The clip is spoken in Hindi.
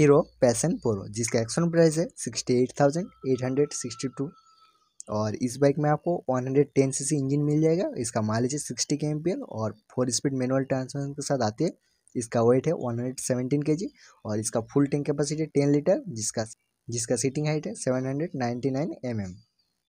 हीरो पैसन पोरो जिसका एक्शन प्राइस है sixty eight thousand eight hundred sixty two और इस बाइक में आपको one hundred ten C C engine मिल जाएगा इसका माइलेज है sixty K M P L और फोर स्पीड मैनुअल ट्रांसमिशन के साथ आती है इसका वेट है वन हंड्रेड के जी और इसका full tank capacity ten litre जिसका जिसका सीटिंग हाइट है seven hundred nine M M